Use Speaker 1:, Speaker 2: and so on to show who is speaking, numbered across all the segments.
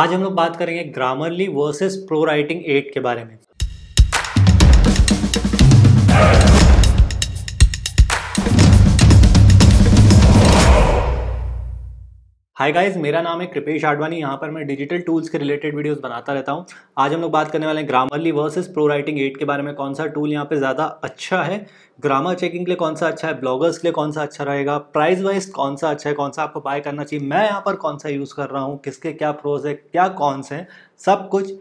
Speaker 1: आज हम लोग बात करेंगे Grammarly versus ProWritingAid के बारे में हाय गाइस मेरा नाम है कृपेश आडवाणी यहाँ पर मैं डिजिटल टूल्स के रिलेटेड वीडियोस बनाता रहता हूँ आज हम लोग बात करने वाले हैं Grammarly versus ProWritingAid के बारे में कौन सा टूल यहाँ पे ज़्यादा अच्छा है ग्रामर चेकिंग के लिए कौन सा अच्छा है ब्लॉगर्स के लिए कौन सा अच्छा रहेगा प्राइस वाइज कौन सा अच्छा है कौन सा आपको बाय करना चाहिए मैं यहाँ पर कौन सा यूज़ कर रहा हूँ किसके क्या प्रोज है क्या कॉन्स हैं सब कुछ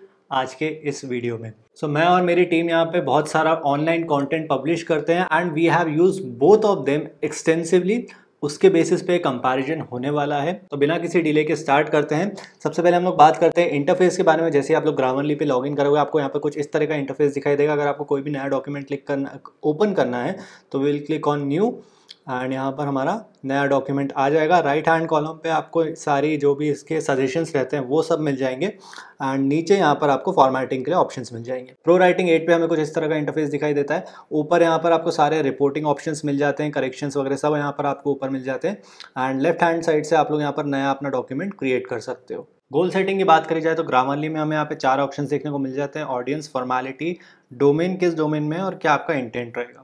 Speaker 1: आज के इस वीडियो में सो so, मैं और मेरी टीम यहाँ पे बहुत सारा ऑनलाइन कंटेंट पब्लिश करते हैं and we have use both of them extensively उसके बेसिस पे कंपैरिजन होने वाला है तो बिना किसी डिले के स्टार्ट करते हैं सबसे पहले हम लोग बात करते हैं इंटरफेस के बारे में जैसे आप लोग ग्रामरली पे लॉगिन करोगे आपको यहाँ पे कुछ इस तरह का इंटरफेस दिखाई देगा अगर आपको कोई भी नया डॉक्यूमेंट क्लिक करना ओपन करना है तो विल क्लिक ऑन न्यू एंड यहाँ पर हमारा नया डॉक्यूमेंट आ जाएगा राइट हैंड कॉलम पे आपको सारी जो भी इसके सजेशंस रहते हैं वो सब मिल जाएंगे एंड नीचे यहाँ पर आपको फॉर्मेटिंग के लिए ऑप्शंस मिल जाएंगे प्रो राइटिंग एट पे हमें कुछ इस तरह का इंटरफेस दिखाई देता है ऊपर यहाँ पर आपको सारे रिपोर्टिंग ऑप्शन मिल जाते हैं करेक्शन वगैरह सब यहाँ पर आपको ऊपर मिल जाते हैं एंड लेफ्ट हैंड साइड से आप लोग यहाँ पर नया अपना डॉक्यूमेंट क्रिएट कर सकते हो गोल सेटिंग की बात करी जाए तो ग्रामरली में हमें यहाँ पे चार ऑप्शन देखने को मिल जाते हैं ऑडियंस फॉर्मेलिटी डोमेन किस डोमेन में और क्या आपका इंटेंट रहेगा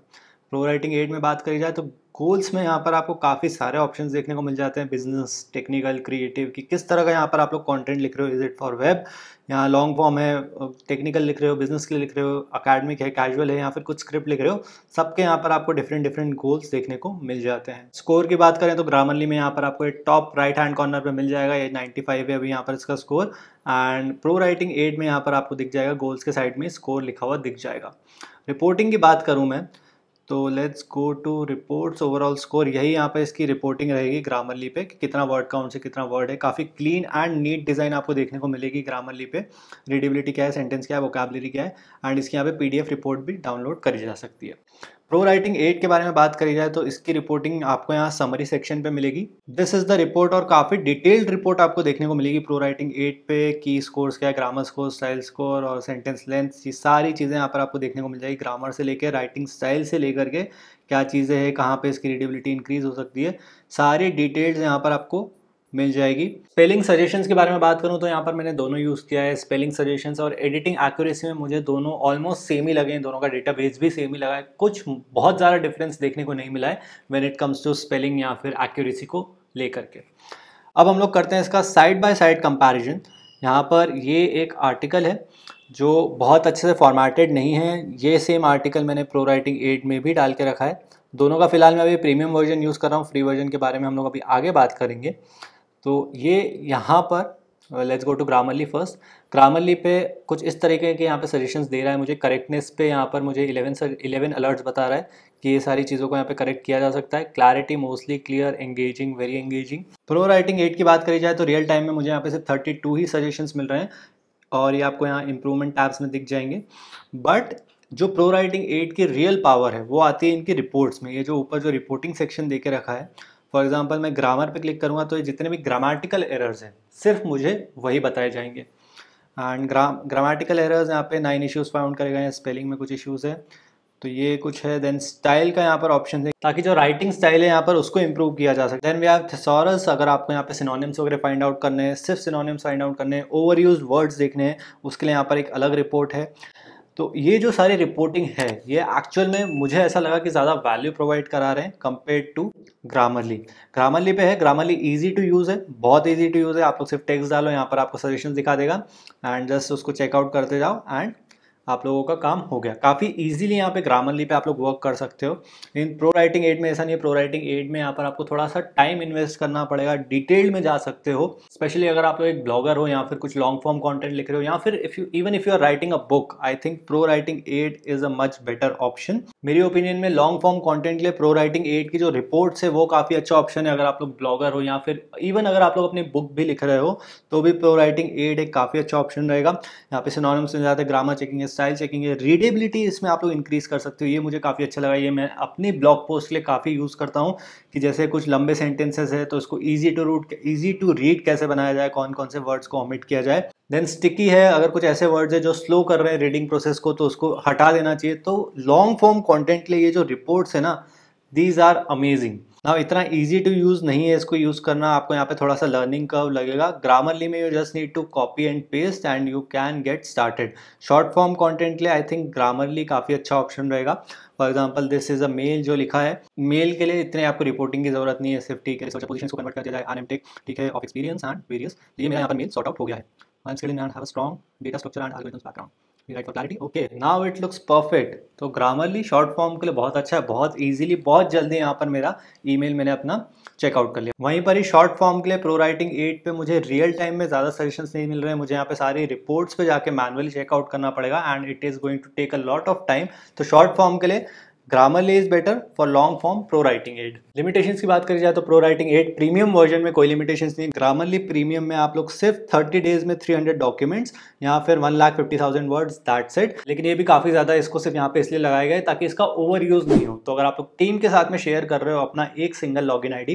Speaker 1: प्रो राइटिंग एड में बात करी जाए तो गोल्स में यहाँ पर आपको काफ़ी सारे ऑप्शंस देखने को मिल जाते हैं बिजनेस टेक्निकल क्रिएटिव कि किस तरह का यहाँ पर आप लोग कंटेंट लिख रहे हो इज इट फॉर वेब यहाँ लॉन्ग फॉर्म है टेक्निकल लिख रहे हो बिजनेस के लिए लिख रहे हो अकेडमिक है कैजुअल है या फिर कुछ स्क्रिप्ट लिख रहे हो सबके यहाँ पर आपको डिफरेंट डिफरेंट गोल्स देखने को मिल जाते हैं स्कोर की बात करें तो ग्रामरली में यहाँ पर आपको टॉप राइट हैंड कॉर्नर पर मिल जाएगा ये नाइन्टी फाइव है अभी यहाँ पर इसका score and ProWritingAid में यहाँ पर आपको दिख जाएगा गोल्स के साइड में स्कोर लिखा हुआ दिख जाएगा रिपोर्टिंग की बात करूँ मैं तो let's go to reports overall score यही यहाँ पे इसकी रिपोर्टिंग रहेगी ग्रामरली पे कि कितना वर्ड काउंट से कितना वर्ड है काफ़ी क्लीन एंड नीट डिज़ाइन आपको देखने को मिलेगी ग्रामरली पे रीडेबिलिटी क्या है सेंटेंस क्या है वोकेबलरी क्या है एंड इसकी यहाँ पे पीडीएफ रिपोर्ट भी डाउनलोड करी जा सकती है प्रो राइटिंग एट के बारे में बात करी जाए तो इसकी रिपोर्टिंग आपको यहाँ समरी सेक्शन पे मिलेगी दिस इज द रिपोर्ट और काफ़ी डिटेल्ड रिपोर्ट आपको देखने को मिलेगी प्रो राइटिंग एट पे की स्कोर्स क्या है ग्रामर स्कोर स्टाइल स्कोर और सेंटेंस लेंथ ये सारी चीज़ें यहाँ पर आपको देखने को मिल जाएगी ग्रामर से लेकर राइटिंग स्टाइल से लेकर के क्या चीज़ें हैं कहाँ पर इसकी रीडेबिलिटी इंक्रीज हो सकती है सारी डिटेल्स यहाँ पर आपको मिल जाएगी स्पेलिंग सजेशंस के बारे में बात करूँ तो यहाँ पर मैंने दोनों यूज़ किया है स्पेलिंग सजेशंस और एडिटिंग एक्यूरेसी में मुझे दोनों ऑलमोस्ट सेम ही लगे हैं दोनों का डेटा बेस भी सेम ही लगा है कुछ बहुत ज़्यादा डिफरेंस देखने को नहीं मिला है when it comes to spelling या फिर एक्यूरेसी को लेकर के अब हम लोग करते हैं इसका साइड बाय साइड कंपैरिजन यहाँ पर ये एक आर्टिकल है जो बहुत अच्छे से फॉर्मेटेड नहीं है ये सेम आर्टिकल मैंने प्रो राइटिंग एड में भी डाल के रखा है दोनों का फिलहाल मैं अभी प्रीमियम वर्जन यूज़ कर रहा हूँ फ्री वर्जन के बारे में हम लोग अभी आगे बात करेंगे तो ये यहाँ पर let's go to Grammarly first Grammarly पे कुछ इस तरीके के यहाँ पे सजेशंस दे रहा है मुझे करेक्टनेस पे यहाँ पर मुझे इलेवन सर इलेवन अलर्ट्स बता रहा है कि ये सारी चीज़ों को यहाँ पे करेक्ट किया जा सकता है clarity mostly clear engaging very engaging ProWritingAid की बात करी जाए तो रियल टाइम में मुझे यहाँ पे सिर्फ थर्टी टू ही सजेशंस मिल रहे हैं और ये आपको यहाँ इंप्रूवमेंट टैब्स में दिख जाएंगे बट जो प्रो राइटिंग एट की रियल पावर है वो आती है इनकी रिपोर्ट्स में ये जो ऊपर जो रिपोर्टिंग सेक्शन दे के रखा है फॉर एग्जाम्पल मैं ग्रामर पर क्लिक करूँगा तो ये जितने भी ग्रामेटिकल एरर्स हैं सिर्फ मुझे वही बताए जाएंगे एंड ग्राम ग्रामेटिकल एरर्स यहाँ पे नाइन इश्यूज़ फाउंड करे गए हैं स्पेलिंग में कुछ इश्यूज़ है तो ये कुछ है देन स्टाइल का यहाँ पर ऑप्शन है ताकि जो राइटिंग स्टाइल है यहाँ पर उसको इम्प्रूव किया जा सके देन वी हैव थेसोरस अगर आपको यहाँ पे सिनोनिम्स वगैरह फाइंड आउट करने हैं सिर्फ सिनोनिम्स फाइंड आउट करने हैं ओवर यूज वर्ड्स देखने हैं उसके लिए यहाँ पर एक अलग रिपोर्ट है तो ये जो सारी रिपोर्टिंग है ये एक्चुअल में मुझे ऐसा लगा कि ज़्यादा वैल्यू प्रोवाइड करा रहे हैं कंपेयर टू ग्रामरली ग्रामरली पे है ग्रामरली इजी टू यूज़ है बहुत इजी टू यूज़ है आप लोग सिर्फ टेक्स्ट डालो यहाँ पर आपको सजेशन दिखा देगा एंड जस्ट उसको चेकआउट करते जाओ एंड आप लोगों का काम हो गया काफ़ी इजीली यहाँ पे ग्रामरली पे आप लोग वर्क कर सकते हो लेकिन प्रो राइटिंग एड में ऐसा नहीं है प्रो राइटिंग एड में यहाँ पर आपको थोड़ा सा टाइम इन्वेस्ट करना पड़ेगा डिटेल्ड में जा सकते हो स्पेशली अगर आप लोग एक ब्लॉगर हो या फिर कुछ लॉन्ग फॉर्म कॉन्टेंट लिख रहे हो या फिर if you even if you are writing a book I think ProWritingAid is a much better option मेरी ओपिनियन में लॉन्ग फॉर्म कॉन्टेंट के लिए प्रो राइटिंग एड की जो रिपोर्ट्स है वो काफ़ी अच्छा ऑप्शन है अगर आप लोग ब्लॉगर हो या फिर इवन अगर आप लोग अपनी बुक भी लिख रहे हो तो भी प्रो राइटिंग एड एक काफ़ी अच्छा ऑप्शन रहेगा यहाँ पे सिनोनिम्स में जाते ग्रामर चेकिंग स्टाइल चेकिंग है रीडेबिलिटी इसमें आप लोग इंक्रीज़ कर सकते हो ये मुझे काफ़ी अच्छा लगा ये मैं अपनी ब्लॉग पोस्ट के लिए काफ़ी यूज़ करता हूँ कि जैसे कुछ लंबे सेंटेंसेस है तो इसको easy to read easy to read कैसे बनाया जाए कौन कौन से वर्ड्स को ऑमिट किया जाए देन स्टिकी है अगर कुछ ऐसे वर्ड्स है जो स्लो कर रहे हैं रीडिंग प्रोसेस को तो उसको हटा देना चाहिए तो लॉन्ग फॉर्म कॉन्टेंट लिए ये जो रिपोर्ट्स है ना दीज आर अमेजिंग ना हाँ, इतना इजी टू यूज़ नहीं है इसको यूज़ करना आपको यहाँ पे थोड़ा सा लर्निंग कर्व लगेगा ग्रामरली में you just need to copy and paste and you can get started short form content लिए आई थिंक ग्रामरली काफ़ी अच्छा ऑप्शन रहेगा for example this is a mail जो लिखा है मेल के लिए इतने आपको रिपोर्टिंग की जरूरत नहीं है सिर्फ ठीक है पोजीशंस को कन्वर्ट कर दिया जाए आर ठीक है ऑफ एक्सपीरियंस एंड वेरियस ये मेरा यहाँ पर मेल सॉर्ट आउट हो गया है strong data structure and algorithms background like clarity okay now it looks perfect तो ग्रामरली शॉर्ट फॉर्म के लिए बहुत अच्छा है बहुत ईजिली बहुत जल्दी यहाँ पर मेरा ईमेल मैंने अपना चेकआउट कर लिया वहीं पर ही शॉर्ट फॉर्म के लिए प्रो राइटिंग एट पे मुझे रियल टाइम में ज़्यादा सजेशंस नहीं मिल रहे हैं मुझे यहाँ पे सारी रिपोर्ट्स पे जाके मैनुअली चेकआउट करना पड़ेगा and it is going to take a lot of time तो शॉर्ट फॉर्म के लिए Grammarly is better for long form ProWritingAid limitation की बात करी जाए तो ProWritingAid premium version में कोई लिमिटेशन नहीं ग्रामरली प्रीमियम में आप लोग सिर्फ 30 डेज में 300 डॉक्यूमेंट्स या फिर one lakh fifty thousand word that set लेकिन ये भी काफ़ी ज़्यादा इसको सिर्फ यहाँ पे इसलिए लगाया गया ताकि इसका ओवर यूज़ नहीं हो तो अगर आप लोग टीम के साथ में शेयर कर रहे हो अपना एक सिंगल लॉग इन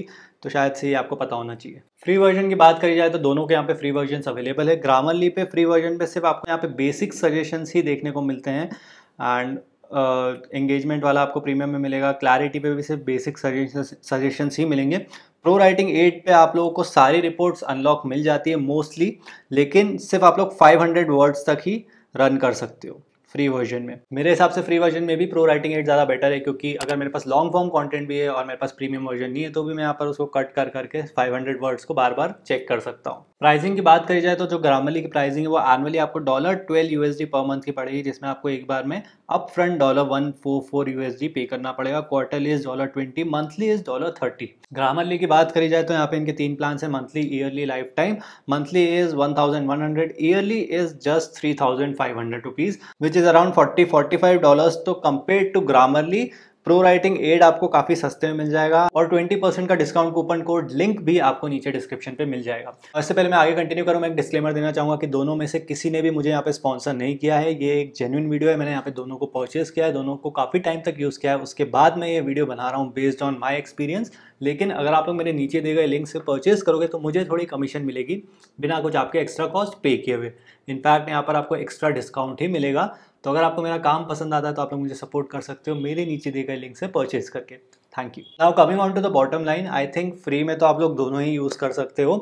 Speaker 1: तो शायद से ये आपको पता होना चाहिए फ्री वर्जन की बात करी जाए तो दोनों के यहाँ पे फ्री वर्जन अवेलेबल है ग्रामरली पे फ्री वर्जन पे सिर्फ आपको यहाँ पे बेसिक सजेशन ही देखने को मिलते हैं एंड एंगेजमेंट वाला आपको प्रीमियम में मिलेगा क्लैरिटी पे भी सिर्फ बेसिक सजेशंस ही मिलेंगे प्रो राइटिंग एट पे आप लोगों को सारी रिपोर्ट्स अनलॉक मिल जाती है मोस्टली लेकिन सिर्फ आप लोग 500 वर्ड्स तक ही रन कर सकते हो फ्री वर्जन में मेरे हिसाब से फ्री वर्जन में भी प्रो राइटिंग एड ज़्यादा बेटर है क्योंकि अगर मेरे पास लॉन्ग फॉर्म कंटेंट भी है और मेरे पास प्रीमियम वर्जन नहीं है तो भी मैं यहाँ पर उसको कट कर करके 500 वर्ड्स को बार बार चेक कर सकता हूँ प्राइसिंग की बात करी जाए तो जो ग्रामली की प्राइसिंग है वो एनुअली आपको डॉलर ट्वेल्व यूएसडी पर मंथ की पड़ेगी जिसमें आपको एक बार में upfront dollar one four four USD pay करना पड़ेगा quarterly is dollar twenty monthly is dollar thirty Grammarly की बात करी जाए तो यहाँ पे इनके तीन प्लान है monthly yearly lifetime monthly is one thousand one hundred yearly is just three thousand five hundred rupees which is around 40 45 dollars तो compare to Grammarly ProWritingAid आपको काफी सस्ते में मिल जाएगा और 20 परसेंट का डिस्काउंट कूपन कोड लिंक भी आपको नीचे डिस्क्रिप्शन पे मिल जाएगा और इससे पहले मैं आगे कंटिन्यू करूँ मैं एक डिस्क्लेमर देना चाहूंगा कि दोनों में से किसी ने भी मुझे यहाँ पे स्पॉन्सर नहीं किया है ये एक जेन्यून वीडियो है मैंने यहाँ पे दोनों को परचेस किया है दोनों को काफी टाइम तक यूज़ किया है उसके बाद मैं ये वीडियो बना रहा हूँ बेस्ड ऑन माई एक्सपीरियंस लेकिन अगर आप लोग मेरे नीचे दिए गए लिंक से परचेस करोगे तो मुझे थोड़ी कमीशन मिलेगी बिना कुछ आपके एक्स्ट्रा कॉस्ट पे किए हुए इनफैक्ट यहाँ पर आपको एक्स्ट्रा डिस्काउंट ही मिलेगा तो अगर आपको मेरा काम पसंद आता है तो आप लोग मुझे सपोर्ट कर सकते हो मेरे नीचे दिए गए लिंक से परचेज करके thank you now coming on to the bottom line I think free में तो आप लोग दोनों ही यूज़ कर सकते हो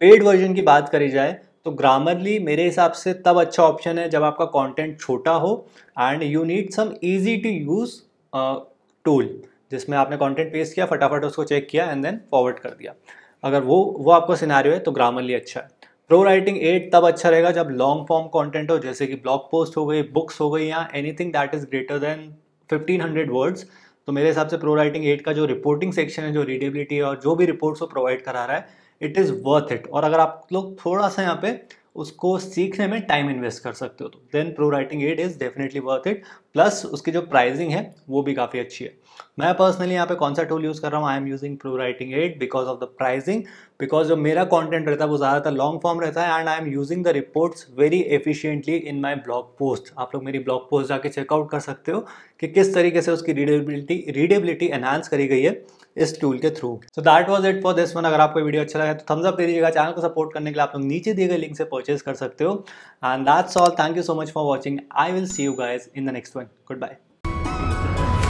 Speaker 1: पेड वर्जन की बात करी जाए तो ग्रामरली मेरे हिसाब से तब अच्छा ऑप्शन है जब आपका कंटेंट छोटा हो and you need some easy to use tool जिसमें आपने कंटेंट पेस्ट किया फटाफट उसको चेक किया एंड देन फॉरवर्ड कर दिया अगर वो वो आपका सिनारियो है तो ग्रामरली अच्छा है प्रो राइटिंग एट तब अच्छा रहेगा जब लॉन्ग फॉर्म कॉन्टेंट हो जैसे कि ब्लॉग पोस्ट हो गई बुक्स हो गई या anything that is greater than hundred words तो मेरे हिसाब से प्रो राइटिंग एट का जो रिपोर्टिंग सेक्शन है जो रीडेबिलिटी है और जो भी रिपोर्ट्स वो प्रोवाइड करा रहा है इट इज़ वर्थ इट और अगर आप लोग थोड़ा सा यहाँ पे उसको सीखने में टाइम इन्वेस्ट कर सकते हो तो then ProWritingAid is definitely worth it plus उसकी जो प्राइसिंग है वो भी काफ़ी अच्छी है मैं पर्सनली यहाँ पे कौन सा टूल यूज़ कर रहा हूँ I am using ProWritingAid because of the pricing because जो मेरा कॉन्टेंट रहता है वो ज़्यादातर लॉन्ग फॉर्म रहता है and I am using the reports very efficiently in my blog post आप लोग मेरी ब्लॉग पोस्ट जाके चेकआउट कर सकते हो कि किस तरीके से उसकी रीडेबिलिटी रीडेबिलिटी एनहांस करी गई है इस टूल के through so that was it for this one अगर आपको वीडियो अच्छा लगा तो थम्स अप दे दीजिएगा चैनल को सपोर्ट करने के लिए आप लोग नीचे दिए गए लिंक से परचेज कर सकते हो and that's all thank you so much for watching I will see you guys in the next one good bye